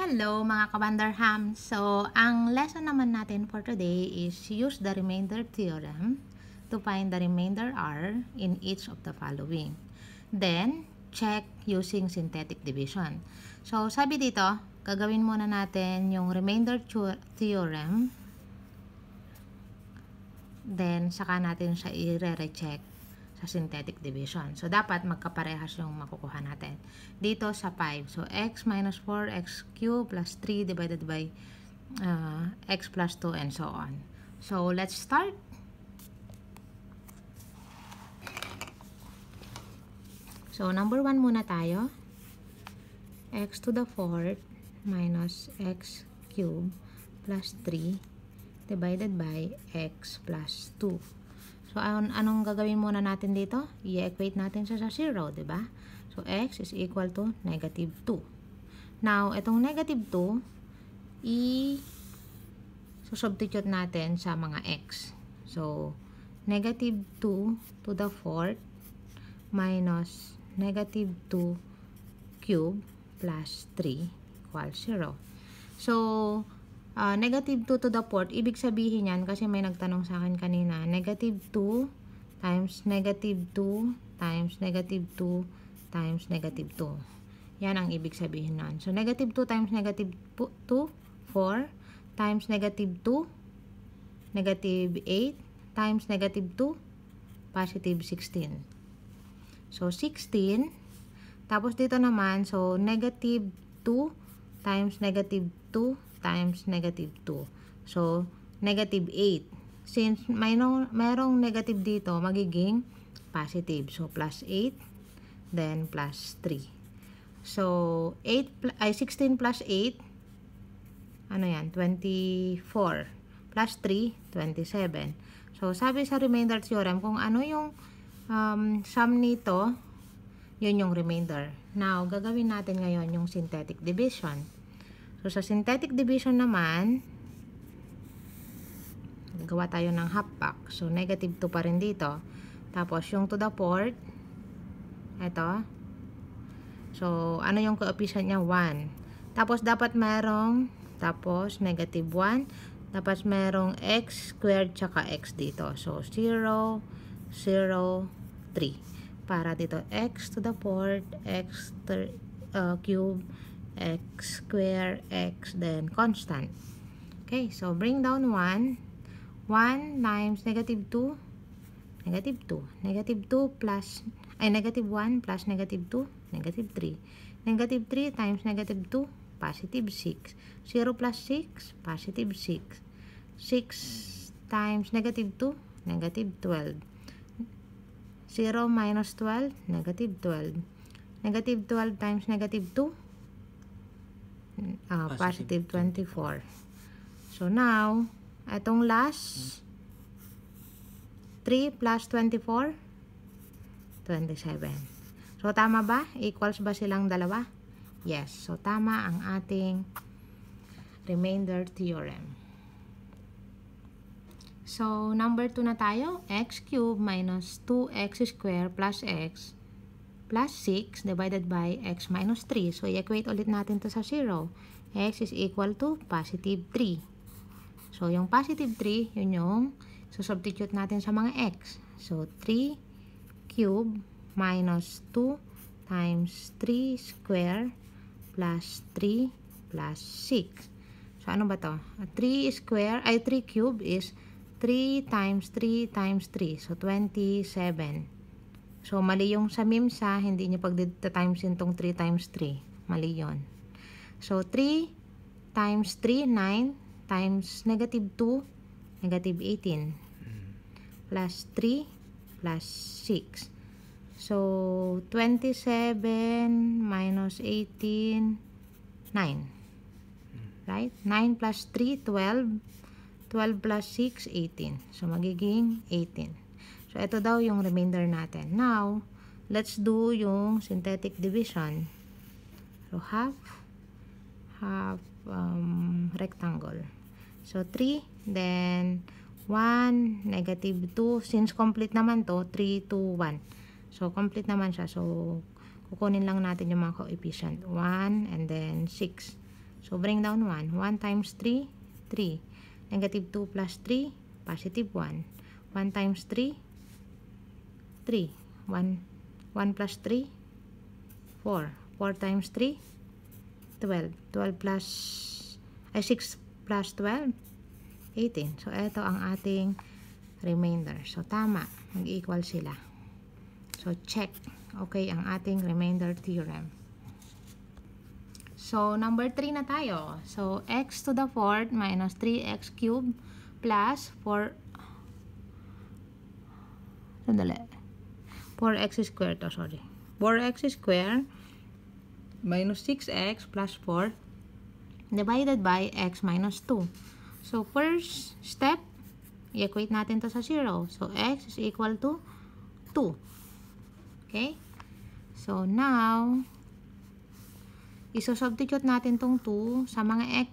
Hello mga kabanderham! So, ang lesson naman natin for today is use the remainder theorem to find the remainder R in each of the following. Then, check using synthetic division. So, sabi dito, gagawin muna natin yung remainder theorem. Then, saka natin siya i-recheck -re sa synthetic division. So, dapat magkaparehas yung makukuha natin dito sa 5. So, x minus 4x cube plus 3 divided by uh, x plus 2 and so on. So, let's start. So, number 1 muna tayo. x to the 4th minus x cube plus 3 divided by x plus 2. So, an anong gagawin muna natin dito? I-equate natin siya sa 0, ba? Diba? So, x is equal to negative 2. Now, itong negative 2, i-substitute natin sa mga x. So, negative 2 to the 4th minus negative 2 cube plus 3 equals 0. So, uh, negative 2 to the fourth, ibig sabihin yan, kasi may nagtanong sa akin kanina, negative 2 times negative 2 times negative 2 times negative 2. Yan ang ibig sabihin nun. So, negative 2 times negative 2, 4 times negative 2, negative 8 times negative 2, positive 16. So, 16. Tapos dito naman, so, negative 2 times negative 2 times negative 2. So, negative 8. Since mayroong, mayroong negative dito, magiging positive. So, plus 8, then plus 3. So, 8, ay 16 plus 8, ano yan, 24. Plus 3, 27. So, sabi sa remainder theorem, kung ano yung um, sum nito, yun yung remainder. Now, gagawin natin ngayon yung synthetic division. So, sa synthetic division naman, gawa tayo ng half pack. So, negative 2 pa rin dito. Tapos, yung to the fourth, ito. So, ano yung coefficient niya? 1. Tapos, dapat merong, tapos, negative 1. Tapos, merong x squared tsaka x dito. So, 0, 0, 3. Para dito, x to the fourth, x to, uh, cube, x square x then constant okay so bring down 1 1 times negative 2 negative 2 negative 2 plus ay eh, negative 1 plus negative 2 negative 3 negative 3 times negative 2 positive 6 0 plus 6 positive 6 6 times negative 2 negative 12 0 minus 12 negative 12 negative 12 times negative 2 Uh, positive, positive 24. So now, itong last, 3 plus 24, 27. So tama ba? Equals ba silang dalawa? Yes. So tama ang ating remainder theorem. So, number 2 na tayo. x cube minus 2x square plus x plus 6 divided by x minus 3. So, i-equate ulit natin to sa 0. x is equal to positive 3. So, yung positive 3, yun yung substitute natin sa mga x. So, 3 cube minus 2 times 3 square plus 3 plus 6. So, ano ba to? 3 square, ay 3 cube is 3 times 3 times 3. So, 27. So, mali yung sa MIMSA, hindi nyo pagdita-times yun tong 3 times 3. Mali yon So, 3 times 3, 9 times negative 2, negative 18. Plus 3 plus 6. So, 27 minus 18, 9. Right? 9 plus 3, 12. 12 plus 6, 18. So, magiging 18. So, ito daw yung remainder natin. Now, let's do yung synthetic division. So, half, half um, rectangle. So, 3, then 1, negative 2. Since complete naman to, 3, 2, 1. So, complete naman siya. So, kukunin lang natin yung mga coefficient. 1 and then 6. So, bring down 1. 1 times 3, 3. Negative 2 plus 3, positive 1. 1 times 3, 3. 1, 1 plus 3, 4. 4 times 3, 12. 12 plus, ay 6 plus 12, 18. So, ito ang ating remainder. So, tama. Mag-equal sila. So, check. Okay, ang ating remainder theorem. So, number 3 na tayo. So, x to the 4th minus 3x cubed plus 4 sandali 4x square to, sorry. 4x square minus 6x plus 4 divided by x minus 2. So, first step, i-equate natin to sa 0. So, x is equal to 2. Okay? So, now, iso-substitute natin tong 2 sa mga x.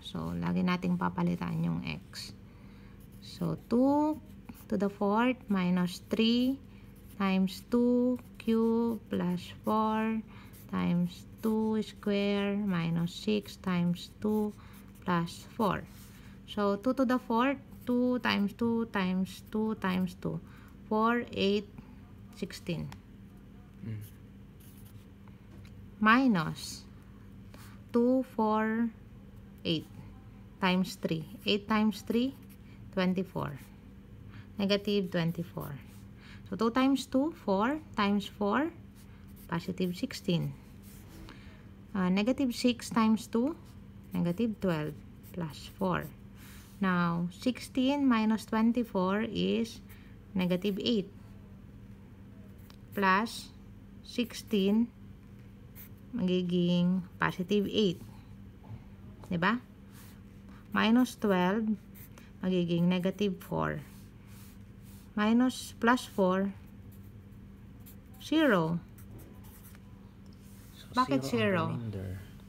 So, lagi nating papalitan yung x. So, 2 to the 4th minus 3 times 2 cube plus 4 times 2 square minus 6 times 2 plus 4. So 2 to the 4, 2 times 2 times 2 times 2. 4, 8, 16. Mm. Minus 2, 4, 8 times 3. 8 times 3, 24. Negative 24. So, 2 times 2, 4 times 4, positive 16. Uh, negative 6 times 2, negative 12 plus 4. Now, 16 minus 24 is negative 8 plus 16 magiging positive 8. Diba? Minus 12 magiging negative 4 minus plus 4 0 so, bakit 0?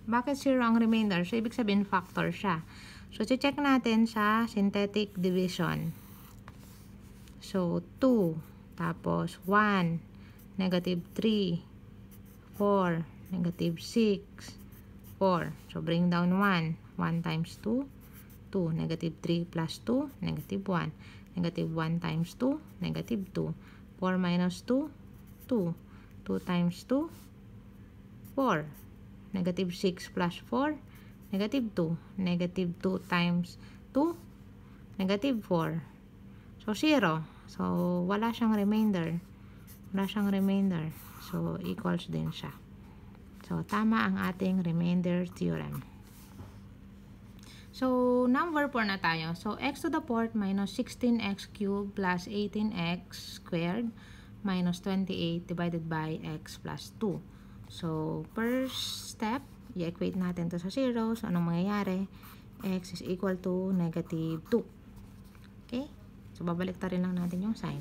bakit 0 ang remainder? so ibig sabihin factor siya so check natin sa synthetic division so 2 tapos 1 negative 3 4 negative 6 4 so bring down 1 1 times 2 2 negative 3 plus 2 negative 1 Negative 1 times 2, negative 2. 4 minus 2, 2. 2 times 2, 4. Negative 6 plus 4, negative 2. Negative 2 times 2, negative 4. So, 0. So, wala siyang remainder. Wala siyang remainder. So, equals din siya. So, tama ang ating remainder theorem. So, number 4 na tayo. So, x to the fourth minus 16x cubed plus 18x squared minus 28 divided by x plus 2. So, first step, i-equate natin to sa 0. So, anong mangyayari? x is equal to negative 2. Okay? So, babalik ta rin lang natin yung sign.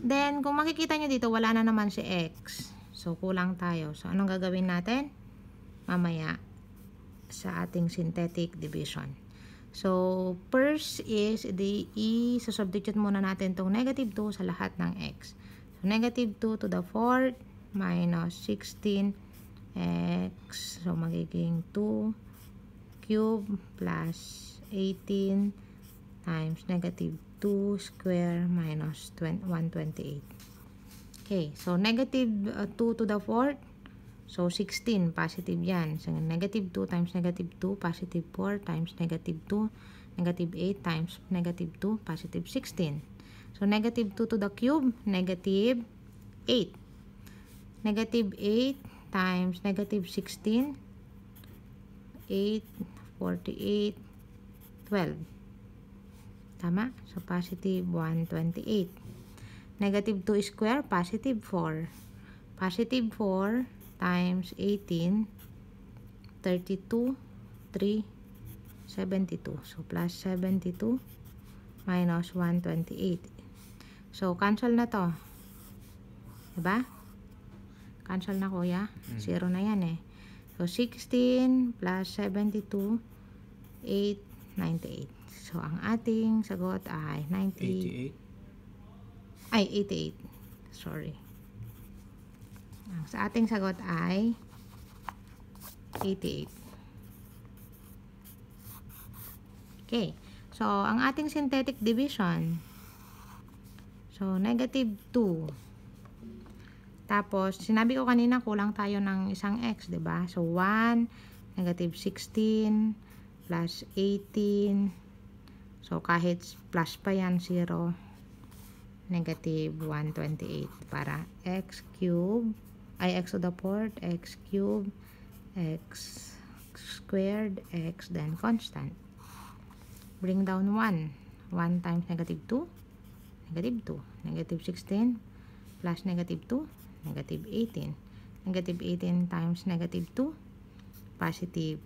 Then, kung makikita nyo dito, wala na naman si x. So, kulang tayo. So, anong gagawin natin? Mamaya, sa ating synthetic division. So, first is the e, so substitute muna natin itong negative 2 sa lahat ng x. So, negative 2 to the 4 minus 16x. So, magiging 2 cube plus 18 times negative 2 square minus 128. Okay, so negative 2 uh, to the fourth So, 16, positive yan. So, negative 2 times negative 2, positive 4 times negative 2, negative 8 times negative 2, positive 16. So, negative 2 to the cube, negative 8. Negative 8 times negative 16, 8, 48, 12. Tama? So, positive 128. Negative 2 square, positive 4. Positive 4, times 18 32 3 72 so plus 72 minus 128 so cancel na to diba cancel na kuya mm. zero na yan eh so 16 plus 72 8 98 so ang ating sagot ay 90 88 ay 88 sorry Ah, sa ating sagot ay 88. Okay. So, ang ating synthetic division, so, negative 2. Tapos, sinabi ko kanina, kulang tayo ng isang x, ba diba? So, 1, negative 16, plus 18. So, kahit plus pa yan, 0. Negative 128 para x cube ay x to the fourth, x cubed, x squared, x then constant. Bring down 1. 1 times negative 2, negative 2. Negative 16 plus negative 2, negative 18. Negative 18 times negative 2, positive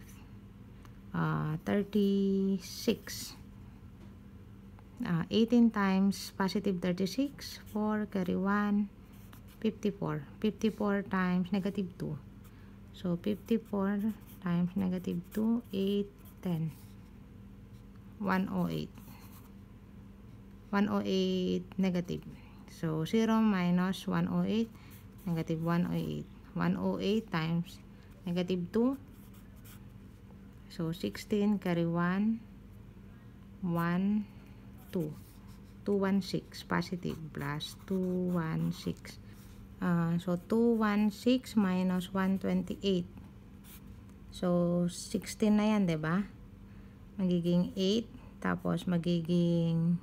uh, 36. Uh, 18 times positive 36, 4, carry 1, 54 54 times negative 2 so 54 times negative 2 8 10 108 108 negative so 0 minus 108 negative 108 108 times negative 2 so 16 carry 1 1 2 216 positive plus 216 Uh, so, 216 minus 128. So, 16 na yan, ba diba? Magiging 8. Tapos, magiging...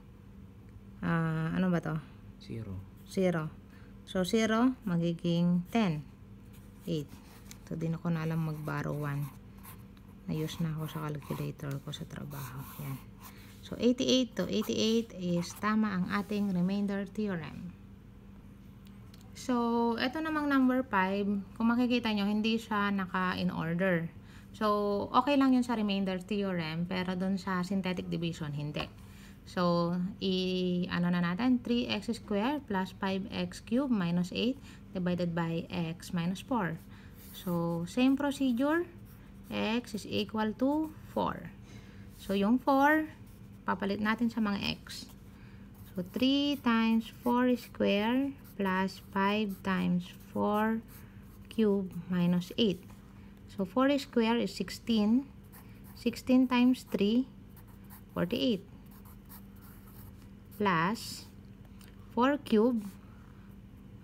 Uh, ano ba to? 0. 0. So, 0, magiging 10. 8. So, din ako na alam mag-borrow 1. use na ako sa calculator ko sa trabaho. Yan. So, 88 to 88 is tama ang ating remainder theorem. So, eto namang number 5, kung makikita nyo, hindi siya naka-in order. So, okay lang yun sa remainder theorem, pero dun sa synthetic division, hindi. So, i ano na natin, 3x squared plus 5x cubed minus 8 divided by x minus 4. So, same procedure, x is equal to 4. So, yung 4, papalit natin sa mga x. So, 3 times 4 square plus 5 times 4 cube minus 8. So 4 square is 16. 16 times 3, 48. Plus 4 cube,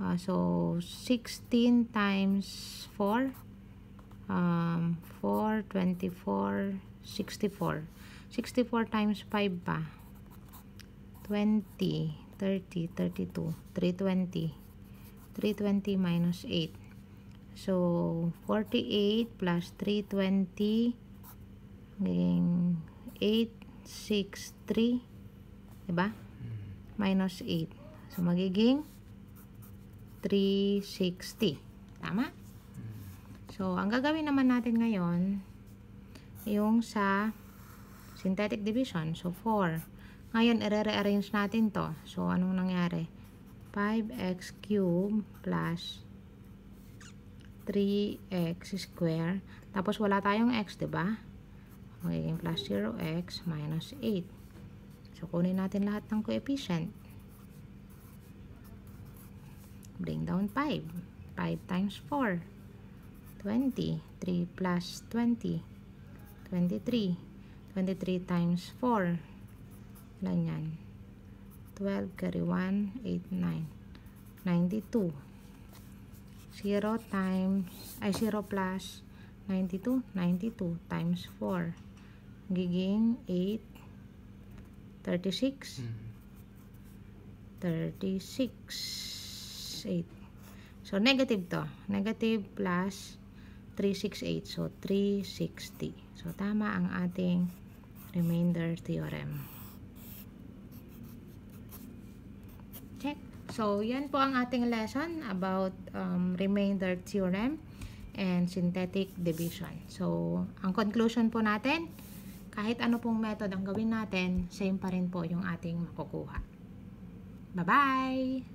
uh, so 16 times 4, um, 4, 24, 64. 64 times 5 ba? 20. 30, 32, 320. 320 minus 8. So, 48 plus 320 magiging 8, 6, 3. Diba? Mm. Minus 8. So, magiging 360. Tama? Mm. So, ang gagawin naman natin ngayon, yung sa synthetic division. So, 4 ngayon, i-rearrange natin to. So, anong nangyari? 5x cube plus 3x square. Tapos, wala tayong x, ba? Diba? Magiging plus 0x minus 8. So, kunin natin lahat ng coefficient. Bring down 5. 5 times 4. 20. 3 plus 20. 23. 23 times 4 multiply nyan 12 carry 1 8 9 92 0 times ay 0 plus 92 92 times 4 giging 8 36 36 8 so negative to negative plus 368 so 360 so tama ang ating remainder theorem So, yan po ang ating lesson about um, remainder theorem and synthetic division. So, ang conclusion po natin, kahit ano pong method ang gawin natin, same pa rin po yung ating makukuha. Bye-bye!